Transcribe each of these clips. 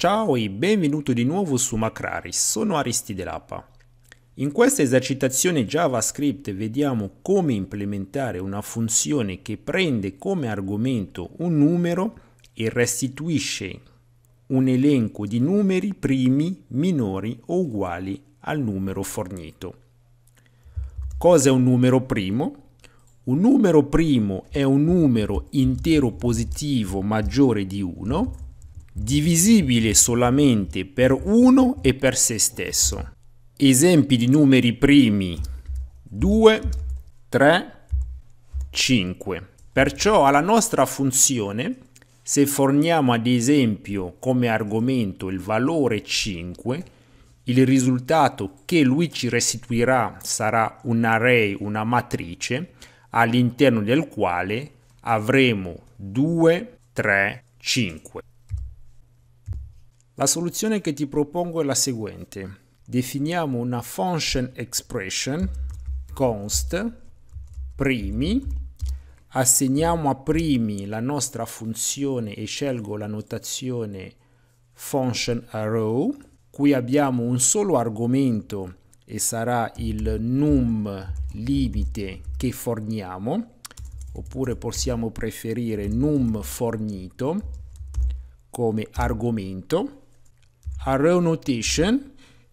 Ciao e benvenuto di nuovo su Macrari, sono Aristide Lapa. In questa esercitazione JavaScript vediamo come implementare una funzione che prende come argomento un numero e restituisce un elenco di numeri primi, minori o uguali al numero fornito. Cos'è un numero primo? Un numero primo è un numero intero positivo maggiore di 1 divisibile solamente per 1 e per se stesso. Esempi di numeri primi 2, 3, 5. Perciò alla nostra funzione, se forniamo ad esempio come argomento il valore 5, il risultato che lui ci restituirà sarà un array, una matrice, all'interno del quale avremo 2, 3, 5. La soluzione che ti propongo è la seguente. Definiamo una function expression const primi, assegniamo a primi la nostra funzione e scelgo la notazione function arrow. Qui abbiamo un solo argomento e sarà il num limite che forniamo oppure possiamo preferire num fornito come argomento array notation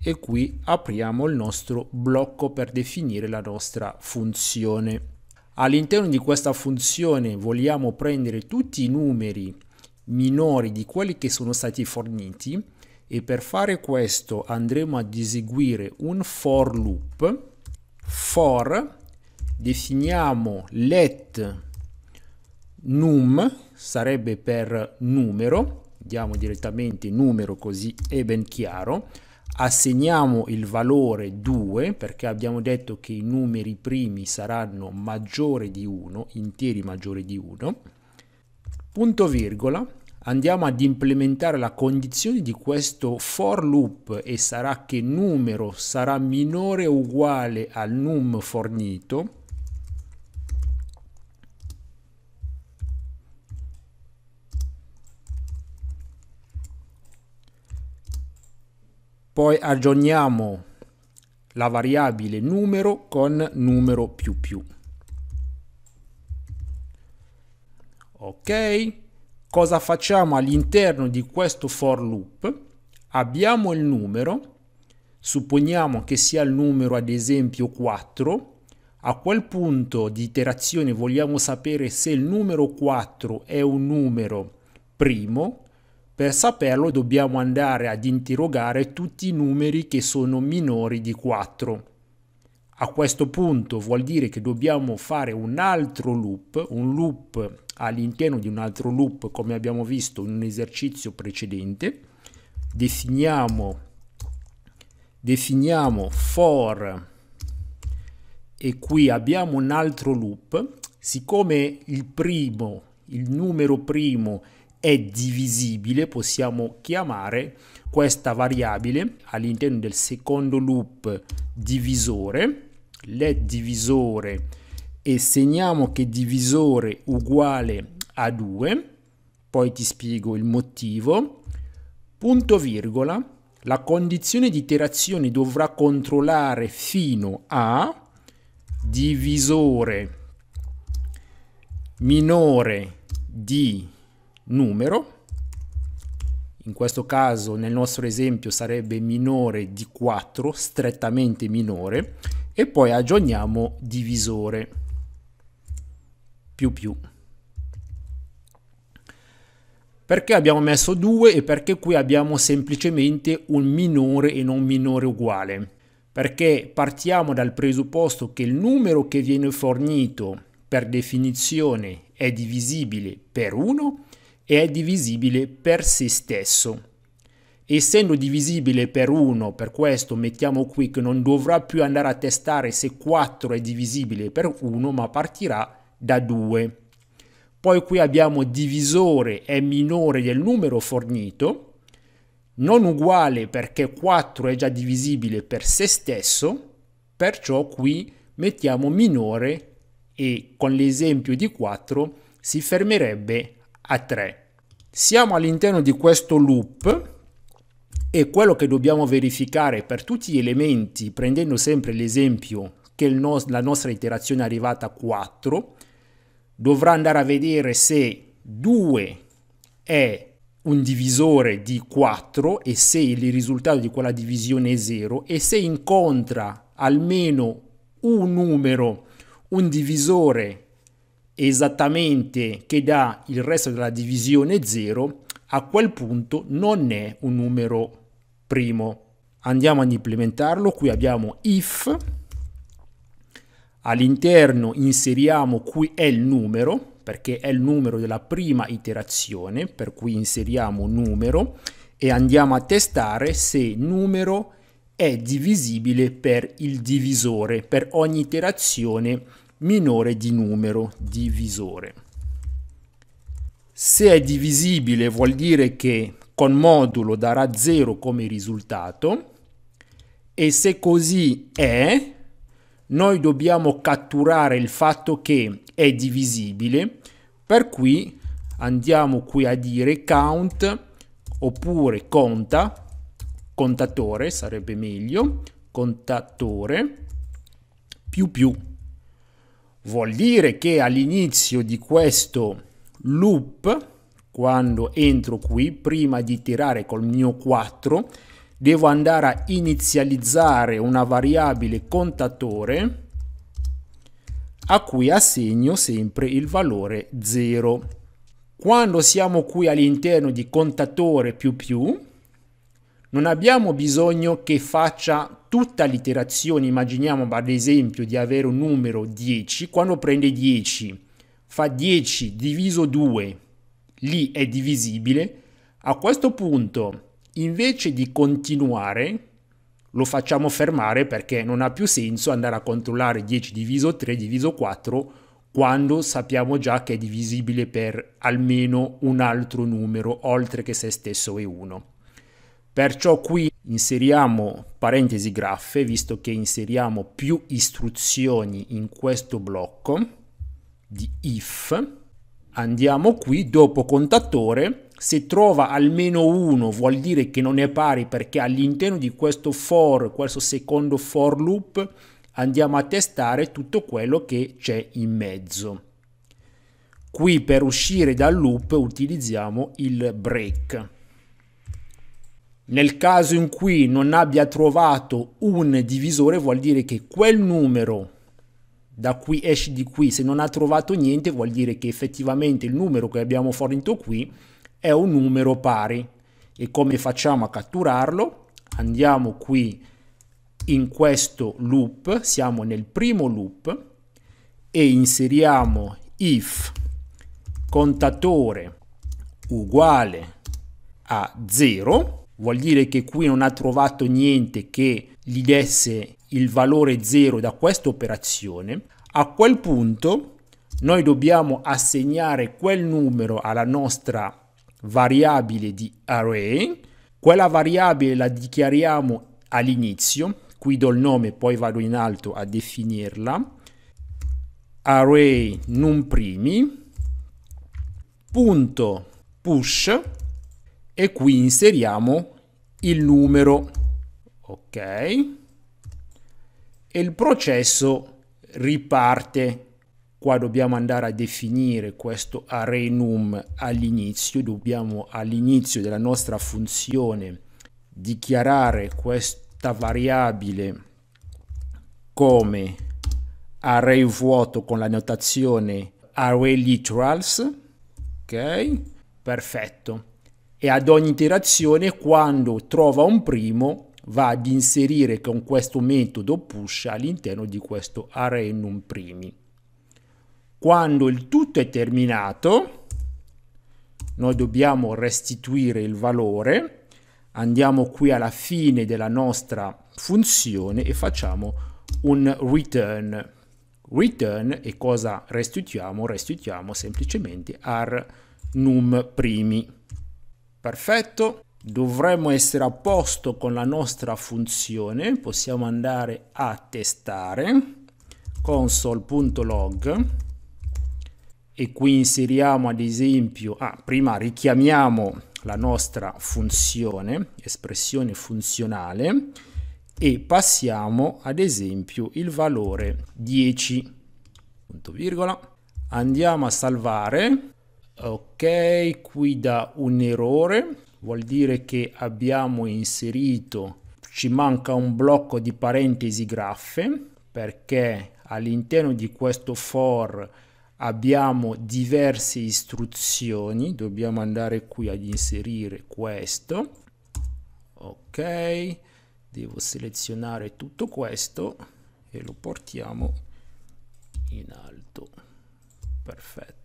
e qui apriamo il nostro blocco per definire la nostra funzione. All'interno di questa funzione vogliamo prendere tutti i numeri minori di quelli che sono stati forniti e per fare questo andremo ad eseguire un for loop for definiamo let num sarebbe per numero diamo direttamente numero così è ben chiaro, assegniamo il valore 2 perché abbiamo detto che i numeri primi saranno maggiore di 1, interi maggiore di 1, punto virgola, andiamo ad implementare la condizione di questo for loop e sarà che numero sarà minore o uguale al num fornito, Poi aggiorniamo la variabile numero con numero più più. Ok, cosa facciamo all'interno di questo for loop? Abbiamo il numero, supponiamo che sia il numero ad esempio 4, a quel punto di iterazione vogliamo sapere se il numero 4 è un numero primo per saperlo dobbiamo andare ad interrogare tutti i numeri che sono minori di 4. A questo punto vuol dire che dobbiamo fare un altro loop, un loop all'interno di un altro loop come abbiamo visto in un esercizio precedente. Definiamo, definiamo for e qui abbiamo un altro loop. Siccome il primo, il numero primo è è divisibile, possiamo chiamare questa variabile all'interno del secondo loop divisore, let divisore e segniamo che divisore uguale a 2, poi ti spiego il motivo, punto virgola, la condizione di iterazione dovrà controllare fino a divisore minore di numero, in questo caso nel nostro esempio sarebbe minore di 4, strettamente minore, e poi aggiorniamo divisore più più. Perché abbiamo messo 2 e perché qui abbiamo semplicemente un minore e non minore uguale? Perché partiamo dal presupposto che il numero che viene fornito per definizione è divisibile per 1 e è divisibile per se stesso. Essendo divisibile per 1, per questo mettiamo qui che non dovrà più andare a testare se 4 è divisibile per 1, ma partirà da 2. Poi qui abbiamo divisore è minore del numero fornito, non uguale perché 4 è già divisibile per se stesso, perciò qui mettiamo minore e con l'esempio di 4 si fermerebbe a 3. Siamo all'interno di questo loop e quello che dobbiamo verificare per tutti gli elementi, prendendo sempre l'esempio che no la nostra iterazione è arrivata a 4, dovrà andare a vedere se 2 è un divisore di 4 e se il risultato di quella divisione è 0 e se incontra almeno un numero, un divisore esattamente che dà il resto della divisione 0, a quel punto non è un numero primo. Andiamo ad implementarlo, qui abbiamo if, all'interno inseriamo qui è il numero, perché è il numero della prima iterazione, per cui inseriamo numero e andiamo a testare se numero è divisibile per il divisore, per ogni iterazione minore di numero divisore. Se è divisibile vuol dire che con modulo darà 0 come risultato e se così è noi dobbiamo catturare il fatto che è divisibile per cui andiamo qui a dire count oppure conta contatore sarebbe meglio contatore più più Vuol dire che all'inizio di questo loop, quando entro qui, prima di tirare col mio 4, devo andare a inizializzare una variabile contatore a cui assegno sempre il valore 0. Quando siamo qui all'interno di contatore più più, non abbiamo bisogno che faccia tutta l'iterazione, immaginiamo ad esempio di avere un numero 10, quando prende 10 fa 10 diviso 2, lì è divisibile, a questo punto invece di continuare lo facciamo fermare perché non ha più senso andare a controllare 10 diviso 3 diviso 4 quando sappiamo già che è divisibile per almeno un altro numero oltre che se stesso è 1. Perciò qui inseriamo parentesi graffe, visto che inseriamo più istruzioni in questo blocco di if. Andiamo qui, dopo contatore, se trova almeno uno vuol dire che non è pari perché all'interno di questo for, questo secondo for loop, andiamo a testare tutto quello che c'è in mezzo. Qui per uscire dal loop utilizziamo il break. Nel caso in cui non abbia trovato un divisore vuol dire che quel numero da qui esce di qui, se non ha trovato niente vuol dire che effettivamente il numero che abbiamo fornito qui è un numero pari. E come facciamo a catturarlo? Andiamo qui in questo loop, siamo nel primo loop e inseriamo if contatore uguale a 0 Vuol dire che qui non ha trovato niente che gli desse il valore 0 da questa operazione. A quel punto noi dobbiamo assegnare quel numero alla nostra variabile di array. Quella variabile la dichiariamo all'inizio, qui do il nome, poi vado in alto a definirla. Array non primi punto push e qui inseriamo il numero, ok? E il processo riparte. Qua dobbiamo andare a definire questo array num all'inizio, dobbiamo all'inizio della nostra funzione dichiarare questa variabile come array vuoto con la notazione array literals, ok? Perfetto e ad ogni interazione quando trova un primo va ad inserire con questo metodo push all'interno di questo array num primi. Quando il tutto è terminato noi dobbiamo restituire il valore, andiamo qui alla fine della nostra funzione e facciamo un return. Return e cosa restituiamo? Restituiamo semplicemente ar num primi. Perfetto, dovremmo essere a posto con la nostra funzione, possiamo andare a testare console.log e qui inseriamo ad esempio, ah, prima richiamiamo la nostra funzione, espressione funzionale e passiamo ad esempio il valore 10, punto virgola, andiamo a salvare ok qui da un errore vuol dire che abbiamo inserito ci manca un blocco di parentesi graffe perché all'interno di questo for abbiamo diverse istruzioni dobbiamo andare qui ad inserire questo ok devo selezionare tutto questo e lo portiamo in alto perfetto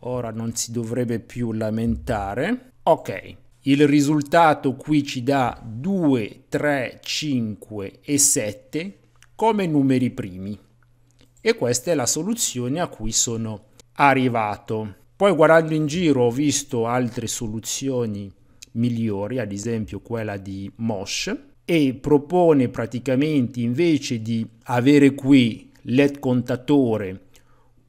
ora non si dovrebbe più lamentare. Ok, il risultato qui ci dà 2, 3, 5 e 7 come numeri primi. E questa è la soluzione a cui sono arrivato. Poi guardando in giro ho visto altre soluzioni migliori, ad esempio quella di Mosh, e propone praticamente invece di avere qui let contatore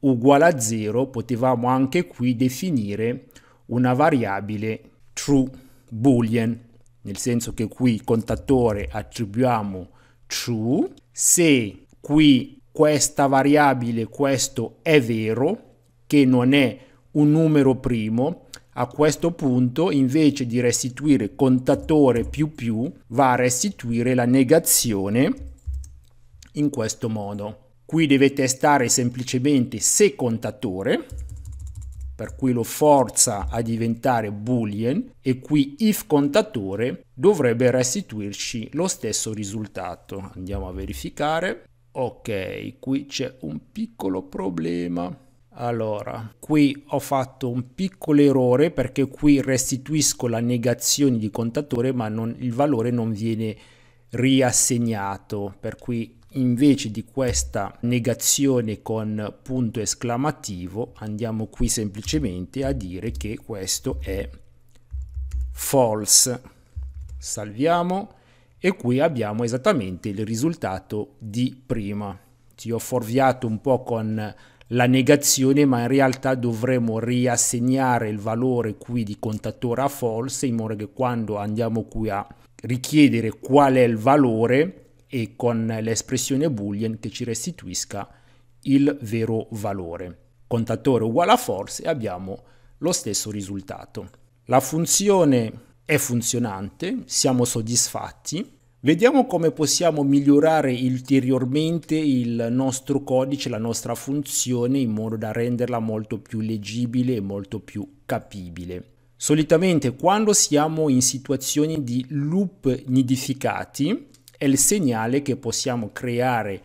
uguale a 0 potevamo anche qui definire una variabile true boolean, nel senso che qui contatore attribuiamo true, se qui questa variabile, questo è vero, che non è un numero primo, a questo punto invece di restituire contatore più più va a restituire la negazione in questo modo. Qui deve testare semplicemente se contatore, per cui lo forza a diventare boolean e qui if contatore dovrebbe restituirci lo stesso risultato. Andiamo a verificare. Ok, qui c'è un piccolo problema. Allora, qui ho fatto un piccolo errore perché qui restituisco la negazione di contatore ma non, il valore non viene riassegnato, per cui invece di questa negazione con punto esclamativo andiamo qui semplicemente a dire che questo è false salviamo e qui abbiamo esattamente il risultato di prima ti ho forviato un po' con la negazione ma in realtà dovremo riassegnare il valore qui di contatore a false in modo che quando andiamo qui a richiedere qual è il valore e con l'espressione boolean che ci restituisca il vero valore. Contatore uguale a force e abbiamo lo stesso risultato. La funzione è funzionante, siamo soddisfatti. Vediamo come possiamo migliorare ulteriormente il nostro codice, la nostra funzione, in modo da renderla molto più leggibile e molto più capibile. Solitamente quando siamo in situazioni di loop nidificati, è il segnale che possiamo creare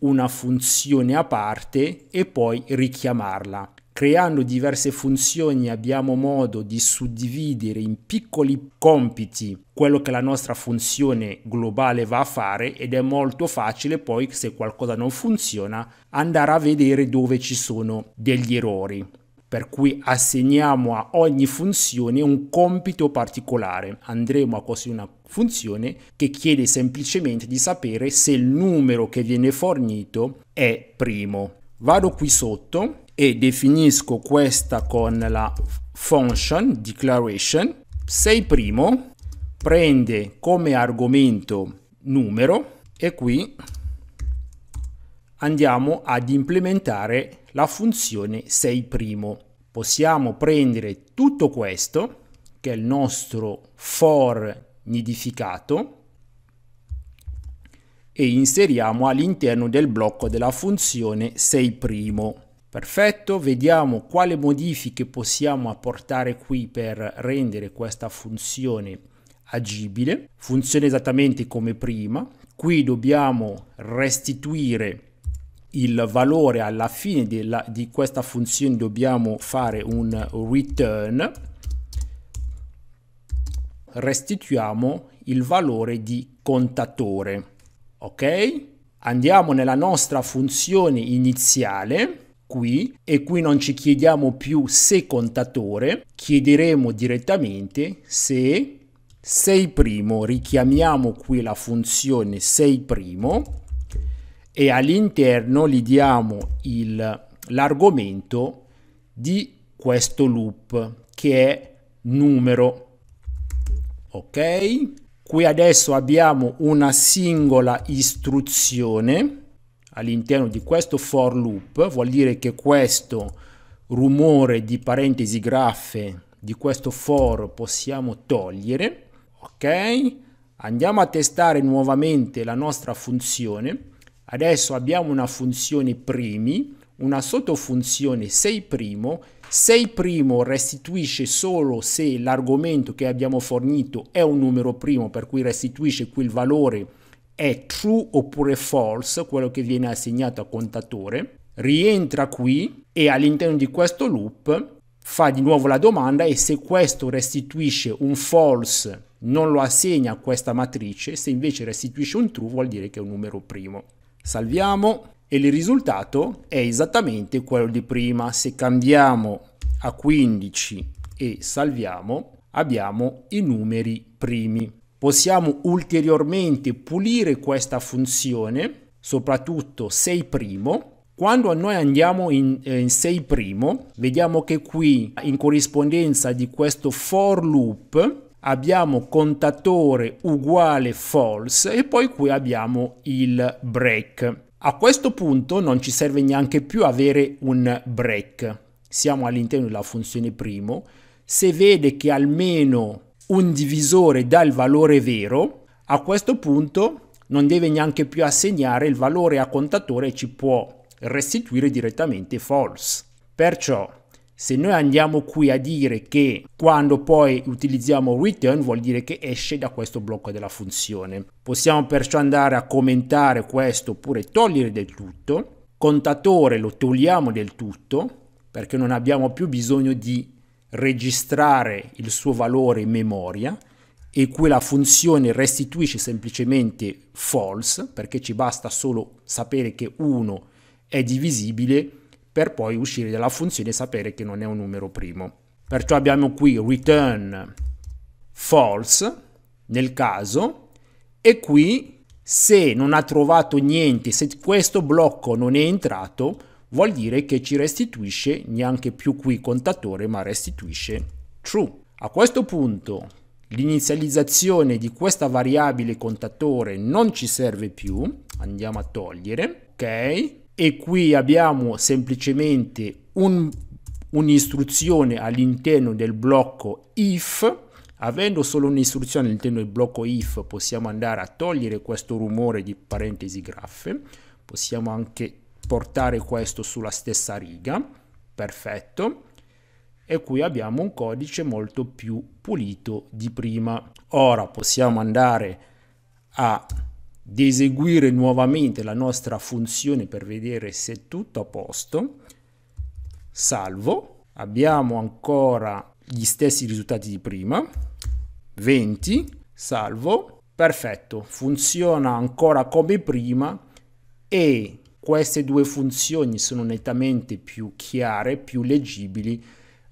una funzione a parte e poi richiamarla. Creando diverse funzioni abbiamo modo di suddividere in piccoli compiti quello che la nostra funzione globale va a fare ed è molto facile poi se qualcosa non funziona andare a vedere dove ci sono degli errori. Per cui assegniamo a ogni funzione un compito particolare, andremo a costruire una funzione che chiede semplicemente di sapere se il numero che viene fornito è primo. Vado qui sotto e definisco questa con la function declaration. Sei primo prende come argomento numero e qui andiamo ad implementare la funzione sei primo. Possiamo prendere tutto questo che è il nostro for nidificato e inseriamo all'interno del blocco della funzione 6'. Perfetto, vediamo quale modifiche possiamo apportare qui per rendere questa funzione agibile. Funziona esattamente come prima. Qui dobbiamo restituire il valore alla fine della, di questa funzione, dobbiamo fare un return restituiamo il valore di contatore. Ok? Andiamo nella nostra funzione iniziale qui e qui non ci chiediamo più se contatore, chiederemo direttamente se sei primo, richiamiamo qui la funzione sei primo e all'interno gli diamo l'argomento di questo loop che è numero ok? Qui adesso abbiamo una singola istruzione all'interno di questo for loop, vuol dire che questo rumore di parentesi graffe di questo for possiamo togliere, ok? Andiamo a testare nuovamente la nostra funzione. Adesso abbiamo una funzione primi, una sottofunzione 6' Se il primo restituisce solo se l'argomento che abbiamo fornito è un numero primo, per cui restituisce qui il valore è true oppure false, quello che viene assegnato al contatore, rientra qui e all'interno di questo loop fa di nuovo la domanda e se questo restituisce un false non lo assegna a questa matrice, se invece restituisce un true vuol dire che è un numero primo. Salviamo e il risultato è esattamente quello di prima. Se cambiamo a 15 e salviamo, abbiamo i numeri primi. Possiamo ulteriormente pulire questa funzione, soprattutto 6 primo, quando noi andiamo in, eh, in 6 primo, vediamo che qui in corrispondenza di questo for loop abbiamo contatore uguale false e poi qui abbiamo il break. A questo punto non ci serve neanche più avere un break. Siamo all'interno della funzione primo. Se vede che almeno un divisore dà il valore vero, a questo punto non deve neanche più assegnare il valore a contatore e ci può restituire direttamente false. Perciò se noi andiamo qui a dire che quando poi utilizziamo return vuol dire che esce da questo blocco della funzione. Possiamo perciò andare a commentare questo oppure togliere del tutto. Contatore lo togliamo del tutto perché non abbiamo più bisogno di registrare il suo valore in memoria e qui la funzione restituisce semplicemente false perché ci basta solo sapere che 1 è divisibile per poi uscire dalla funzione e sapere che non è un numero primo. Perciò abbiamo qui return false nel caso e qui se non ha trovato niente, se questo blocco non è entrato, vuol dire che ci restituisce neanche più qui contatore, ma restituisce true. A questo punto l'inizializzazione di questa variabile contatore non ci serve più, andiamo a togliere, ok? e qui abbiamo semplicemente un, un'istruzione all'interno del blocco if avendo solo un'istruzione all'interno del blocco if possiamo andare a togliere questo rumore di parentesi graffe possiamo anche portare questo sulla stessa riga perfetto e qui abbiamo un codice molto più pulito di prima ora possiamo andare a di eseguire nuovamente la nostra funzione per vedere se è tutto a posto, salvo, abbiamo ancora gli stessi risultati di prima, 20, salvo, perfetto, funziona ancora come prima e queste due funzioni sono nettamente più chiare, più leggibili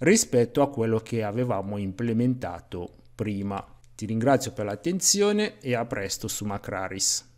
rispetto a quello che avevamo implementato prima. Ti ringrazio per l'attenzione e a presto su Macraris.